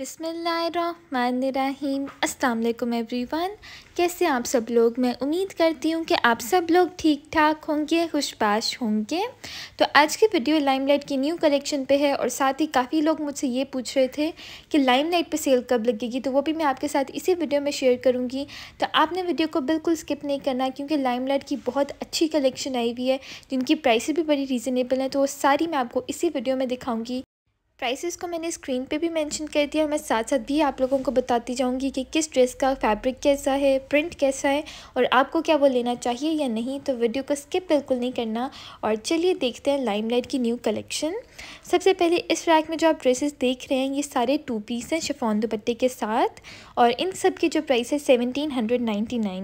बिसमीम every one कैसे आप सब लोग मैं उम्मीद करती हूँ कि आप सब लोग ठीक ठाक होंगे खुशपाश होंगे तो आज की वीडियो लाइमलाइट की न्यू कलेक्शन पे है और साथ ही काफ़ी लोग मुझसे ये पूछ रहे थे कि लाइमलाइट पे सेल कब लगेगी तो वो भी मैं आपके साथ इसी वीडियो में शेयर करूँगी तो आपने वीडियो को बिल्कुल स्किप नहीं करना क्योंकि लाइट की बहुत अच्छी कलेक्शन आई हुई है जिनकी प्राइस भी बड़ी रीज़नेबल हैं तो वो सारी मैं आपको इसी वीडियो में दिखाऊँगी प्राइसेस को मैंने स्क्रीन पे भी मेंशन कर दिया और मैं साथ साथ भी आप लोगों को बताती जाऊंगी कि किस ड्रेस का फैब्रिक कैसा है प्रिंट कैसा है और आपको क्या वो लेना चाहिए या नहीं तो वीडियो को स्किप बिल्कुल नहीं करना और चलिए देखते हैं लाइमलाइट की न्यू कलेक्शन सबसे पहले इस रैक में जो आप ड्रेसेस देख रहे हैं ये सारे टू पीस हैं शिफॉन दुपट्टे के साथ और इन सब की जो प्राइस है सेवनटीन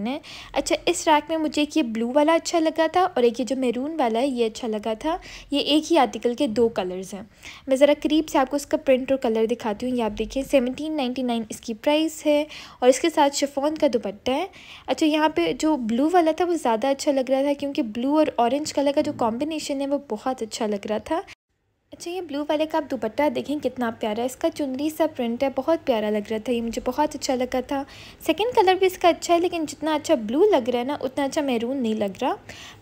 है अच्छा इस रैक में मुझे एक ये ब्लू वाला अच्छा लगा था और एक ये जो मेरून वाला है ये अच्छा लगा था ये एक ही आर्टिकल के दो कलर्स हैं मैं ज़रा करीब करीब से आपको इसका प्रिंट और कलर दिखाती हूँ ये आप देखिए सेवनटीन नाइन्टी नाइन इसकी प्राइस है और इसके साथ शिफोन का दुपट्टा है अच्छा यहाँ पे जो ब्लू वाला था वो ज़्यादा अच्छा लग रहा था क्योंकि ब्लू और ऑरेंज कलर का जो कॉम्बिनेशन है वो बहुत अच्छा लग रहा था अच्छा ये ब्लू वाले का आप दुपट्टा देखें कितना प्यारा है इसका चुनरी सा प्रिंट है बहुत प्यारा लग रहा था ये मुझे बहुत अच्छा लगा था सेकंड कलर भी इसका अच्छा है लेकिन जितना अच्छा ब्लू लग रहा है ना उतना अच्छा मैरून नहीं लग रहा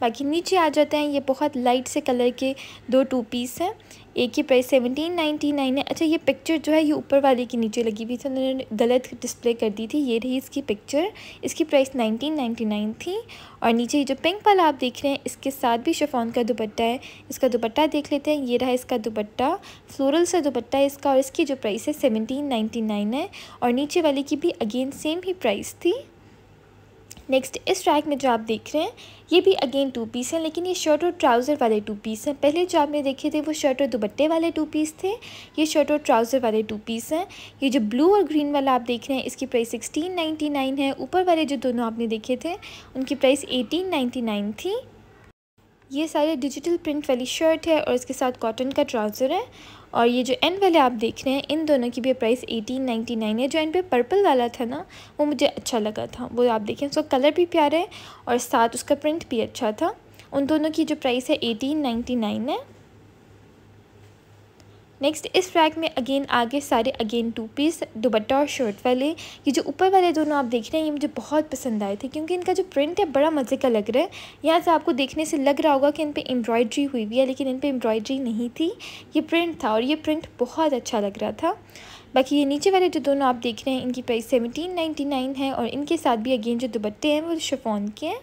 बाकी नीचे आ जाते हैं ये बहुत लाइट से कलर के दो टू पीस हैं एक ही प्राइस सेवनटीन नाइन्टी नाइन है अच्छा ये पिक्चर जो है ये ऊपर वाले के नीचे लगी हुई थी तो उन्होंने गलत डिस्प्ले कर दी थी ये रही इसकी पिक्चर इसकी प्राइस नाइनटीन नाइन्टी नाइन थी और नीचे ये जो पिंक वाला आप देख रहे हैं इसके साथ भी शेफोन का दुपट्टा है इसका दुपट्टा देख लेते हैं ये रहा इसका दुपट्टा फ्लोरल सा दुपट्टा है इसका और इसकी जो प्राइस है सेवनटीन नाइन्टी नाइन है और नीचे वाले की भी अगेन सेम ही प्राइस थी नेक्स्ट इस ट्रैक में जो आप देख रहे हैं ये भी अगेन टू पीस हैं लेकिन ये शर्ट और ट्राउज़र वाले टू पीस हैं पहले जो आपने देखे थे वो शर्ट और दुपट्टे वाले टू पीस थे ये शर्ट और ट्राउज़र वाले टू पीस हैं ये जो ब्लू और ग्रीन वाला आप देख रहे हैं इसकी प्राइस सिक्सटीन नाइन्टी नाइन है ऊपर वाले जो दोनों आपने देखे थे उनकी प्राइस एटीन नाइन्टी नाइन थी ये सारे डिजिटल प्रिंट वाली शर्ट है और इसके साथ कॉटन का ट्राउज़र है और ये जो एन वाले आप देख रहे हैं इन दोनों की भी प्राइस एटीन नाइन्टी नाइन है जो एन पे पर्पल वाला था ना वो मुझे अच्छा लगा था वो आप देखें उसका कलर भी प्यारा है और साथ उसका प्रिंट भी अच्छा था उन दोनों की जो प्राइस है एटीन नाइन्टी नाइन है नेक्स्ट इस फ्रैक में अगेन आगे सारे अगेन टू पीस दुबट्टा और शर्ट वाले ये जो ऊपर वाले दोनों आप देख रहे हैं ये मुझे बहुत पसंद आए थे क्योंकि इनका जो प्रिंट है बड़ा मज़े का लग रहा है यहाँ से आपको देखने से लग रहा होगा कि इन पर एम्ब्रॉयड्री हुई हुई है लेकिन इन पर एम्ब्रॉयड्री नहीं थी ये प्रिंट था और ये प्रिंट बहुत अच्छा लग रहा था बाकी ये नीचे वाले जो दोनों आप देख रहे हैं इनकी प्राइस सेवनटीन नाइन्टी नाइन है और इनके साथ भी अगेन जो दुबट्टे हैं वो शिफोन के हैं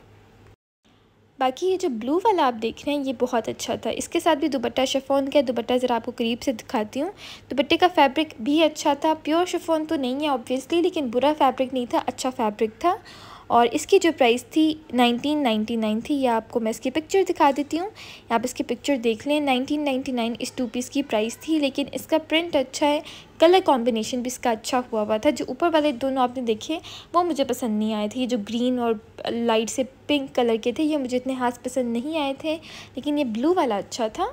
बाकी ये जो ब्लू वाला आप देख रहे हैं ये बहुत अच्छा था इसके साथ भी दुपट्टा शेफोन का दुपट्टा ज़रा आपको करीब से दिखाती हूँ दुपट्टे का फैब्रिक भी अच्छा था प्योर शेफोन तो नहीं है ऑब्वियसली लेकिन बुरा फैब्रिक नहीं था अच्छा फैब्रिक था और इसकी जो प्राइस थी नाइन थी या आपको मैं इसकी पिक्चर दिखा देती हूँ आप इसकी पिक्चर देख लें नाइन इस टू पीस की प्राइस थी लेकिन इसका प्रिंट अच्छा है कलर कॉम्बिनेशन भी इसका अच्छा हुआ हुआ था जो ऊपर वाले दोनों आपने देखे वो मुझे पसंद नहीं आए थे ये जो ग्रीन और लाइट से पिंक कलर के थे ये मुझे इतने खास पसंद नहीं आए थे लेकिन ये ब्लू वाला अच्छा था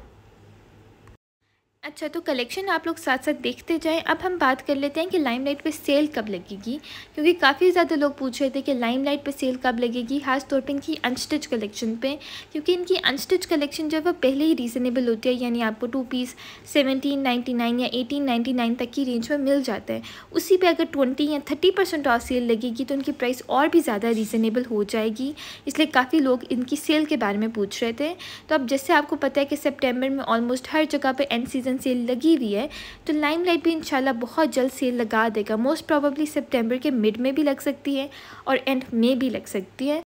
अच्छा तो कलेक्शन आप लोग साथ साथ देखते जाएं अब हम बात कर लेते हैं कि लाइमलाइट पे सेल कब लगेगी क्योंकि काफ़ी ज़्यादा लोग पूछ रहे थे कि लाइमलाइट पे सेल कब लगेगी खास तौर पर इनकी अनस्टिच कलेक्शन पे क्योंकि इनकी अनस्टिच कलेक्शन जो है वो पहले ही रीज़नेबल होती है यानी आपको two piece seventeen ninety nine या एटीन नाइन्टी नाइन तक की रेंज में मिल जाता है उसी पर अगर ट्वेंटी या थर्टी परसेंट ऑफ सेल लगेगी तो उनकी प्राइस और भी ज़्यादा रीज़नेबल हो जाएगी इसलिए काफ़ी लोग इनकी सेल के बारे में पूछ रहे थे तो अब जैसे आपको पता है कि सेप्टेम्बर में ऑलमोस्ट हर जगह पर एंड सीज़न सीज़न सेल लगी हुई है तो लाइम लाइट भी इंशाल्लाह बहुत जल्द सेल लगा देगा मोस्ट प्रोबेबली सितंबर के मिड में भी लग सकती है और एंड में भी लग सकती है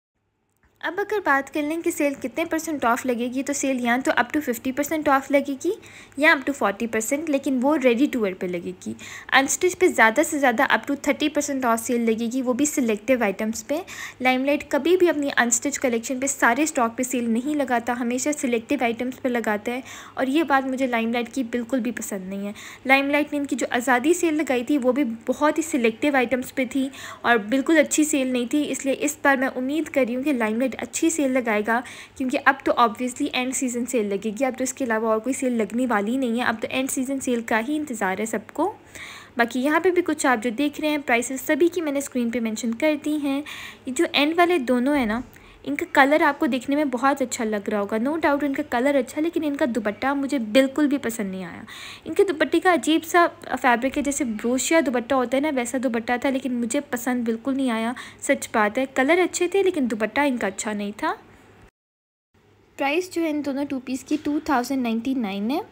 अब अगर बात कर लें कि सेल कितने परसेंट ऑफ लगेगी तो सेल या तो up to fifty percent off लगेगी या अप टू फोर्टी परसेंट लेकिन वो रेडी टू वेयर पर लगेगी अनस्टिच पे ज़्यादा से ज़्यादा up to thirty percent off sale लगेगी वो भी सिलेक्टिव आइटम्स पे लाइमलाइट कभी भी अपनी अनस्टिच कलेक्शन पे सारे स्टॉक पे सेल नहीं लगाता हमेशा सिलेक्टिव आइटम्स पर लगाता है और ये बात मुझे लाइमलाइट की बिल्कुल भी पसंद नहीं है लाइमलाइट ने इनकी जो आज़ादी सेल लगाई थी वो भी बहुत ही सिलेक्टिव आइटम्स पर थी और बिल्कुल अच्छी सेल नहीं थी इसलिए इस बार मैं उम्मीद कर रही हूँ कि लाइमलाइट परसेंट अच्छी सेल लगाएगा क्योंकि अब तो ऑब्वियसली एंड सीज़न सेल लगेगी अब तो इसके अलावा और कोई सेल लगने वाली नहीं है अब तो एंड सीज़न सेल का ही इंतज़ार है सबको बाकी यहाँ पे भी कुछ आप जो देख रहे हैं प्राइसेस सभी की मैंने स्क्रीन पे मेंशन कर दी हैं जो एंड वाले दोनों है ना इनका कलर आपको देखने में बहुत अच्छा लग रहा होगा नो डाउट इनका कलर अच्छा लेकिन इनका दुपट्टा मुझे बिल्कुल भी पसंद नहीं आया इनके दुपट्टे का अजीब सा फैब्रिक है जैसे ब्रोशिया दुपट्टा होता है ना वैसा दुपट्टा था लेकिन मुझे पसंद बिल्कुल नहीं आया सच बात है कलर अच्छे थे लेकिन दुपट्टा इनका अच्छा नहीं था प्राइस जो है इन दोनों टू पीस की टू थाउजेंड नाइन्टी नाइन है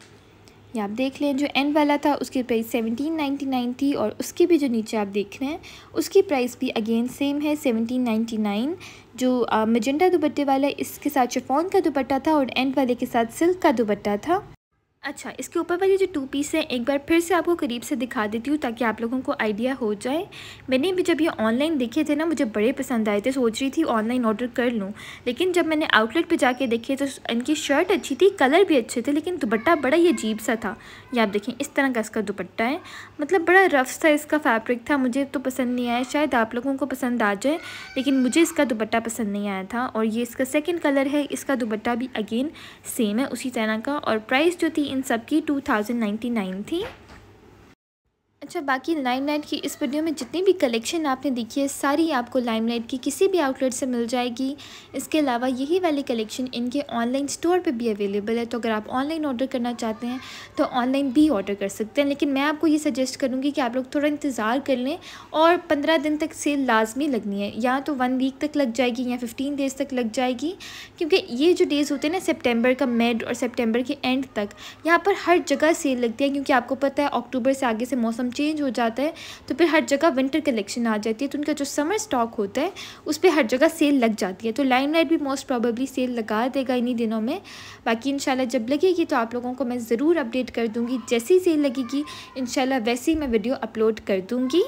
या आप देख लें जो एंड वाला था उसकी प्राइस सेवनटीन नाइन्टी नाइन थी और उसके भी जो नीचे आप देख रहे हैं उसकी प्राइस भी अगेन सेम है सेवनटीन नाइन्टी नाइन जो मजेंडा दुपट्टे वाला इसके साथ शिफॉन का दुपट्टा था और एंड वाले के साथ सिल्क का दुपट्टा था अच्छा इसके ऊपर वाले जो टू पीस है एक बार फिर से आपको करीब से दिखा देती हूँ ताकि आप लोगों को आइडिया हो जाए मैंने भी जब ये ऑनलाइन देखे थे ना मुझे बड़े पसंद आए थे सोच रही थी ऑनलाइन ऑर्डर कर लूँ लेकिन जब मैंने आउटलेट पे जाके देखे तो इनकी शर्ट अच्छी थी कलर भी अच्छे थे लेकिन दुपट्टा बड़ा ही अजीब सा था ये आप देखें इस तरह का इसका दुपट्टा है मतलब बड़ा रफ सा इसका फैब्रिक था मुझे तो पसंद नहीं आया शायद आप लोगों को पसंद आ जाए लेकिन मुझे इसका दुपट्टा पसंद नहीं आया था और ये इसका सेकेंड कलर है इसका दुपट्टा भी अगेन सेम है उसी तरह का और प्राइस जो थी इन सबकी टू थाउजेंड नाइन्टी नाइन थी अच्छा बाकी लाइमलाइट की इस वीडियो में जितनी भी कलेक्शन आपने देखी है सारी आपको लाइमलाइट की किसी भी आउटलेट से मिल जाएगी इसके अलावा यही वाली कलेक्शन इनके ऑनलाइन स्टोर पे भी अवेलेबल है तो अगर आप ऑनलाइन ऑर्डर करना चाहते हैं तो ऑनलाइन भी ऑर्डर कर सकते हैं लेकिन मैं आपको ये सजेस्ट करूँगी कि आप लोग थोड़ा इंतज़ार कर लें और पंद्रह दिन तक सेल लाजमी लगनी है या तो वन वीक तक लग जाएगी या फिफ्टीन डेज़ तक लग जाएगी क्योंकि ये जो डेज़ होते हैं ना सेप्टेम्बर का मेड और सेप्टेम्बर के एंड तक यहाँ पर हर जगह सेल लगती है क्योंकि आपको पता है अक्टूबर से आगे से मौसम चेंज हो जाता है तो फिर हर जगह विंटर कलेक्शन आ जाती है तो उनका जो समर स्टॉक होता है उस पर हर जगह सेल लग जाती है तो लाइन लाइट भी मोस्ट प्रॉबली सेल लगा देगा इन्हीं दिनों में बाकी इन जब लगेगी तो आप लोगों को मैं ज़रूर अपडेट कर दूँगी जैसी सेल लगेगी इन वैसे ही मैं वीडियो अपलोड कर दूँगी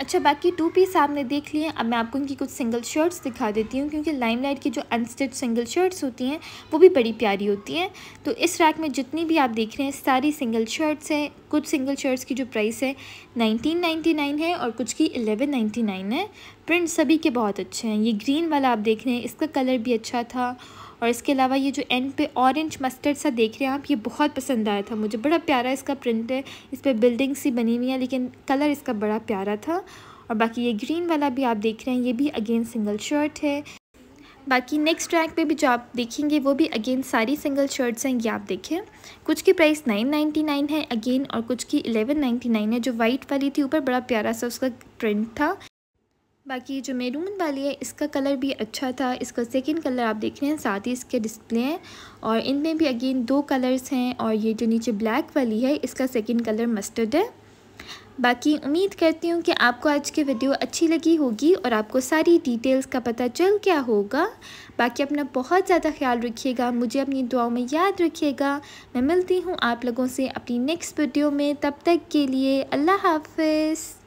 अच्छा बाकी टू पीस आपने देख लिए अब मैं आपको इनकी कुछ सिंगल शर्ट्स दिखा देती हूँ क्योंकि लाइमलाइट की जो अनस्टिच सिंगल शर्ट्स होती हैं वो भी बड़ी प्यारी होती हैं तो इस रैक में जितनी भी आप देख रहे हैं सारी सिंगल शर्ट्स हैं कुछ सिंगल शर्ट्स की जो प्राइस है नाइनटीन नाइन्टी नाइन है और कुछ की एलेवन नाइन्टी नाइन है प्रिंट सभी के बहुत अच्छे हैं ये ग्रीन वाला आप देख रहे हैं इसका कलर भी अच्छा था और इसके अलावा ये जो एंड पे ऑरेंज मस्टर्ड सा देख रहे हैं आप ये बहुत पसंद आया था मुझे बड़ा प्यारा इसका प्रिंट है इस पर बिल्डिंग सी बनी हुई है लेकिन कलर इसका बड़ा प्यारा था और बाकी ये ग्रीन वाला भी आप देख रहे हैं ये भी अगेन सिंगल शर्ट है बाकी नेक्स्ट ट्रैक पे भी जो आप देखेंगे वो भी अगेन सारी सिंगल शर्ट्स हैं ये आप देखें कुछ की प्राइस 999 है अगेन और कुछ की 1199 है जो वाइट वाली थी ऊपर बड़ा प्यारा सा उसका प्रिंट था बाकी जो मेरून वाली है इसका कलर भी अच्छा था इसका सेकंड कलर आप देख रहे हैं साथ ही इसके डिस्प्ले हैं और इनमें भी अगेन दो कलर्स हैं और ये जो नीचे ब्लैक वाली है इसका सेकंड कलर मस्टर्ड है बाकी उम्मीद करती हूँ कि आपको आज की वीडियो अच्छी लगी होगी और आपको सारी डिटेल्स का पता चल क्या होगा बाकी अपना बहुत ज़्यादा ख्याल रखिएगा मुझे अपनी दुआओं में याद रखिएगा मैं मिलती हूँ आप लोगों से अपनी नेक्स्ट वीडियो में तब तक के लिए अल्लाह हाफिज़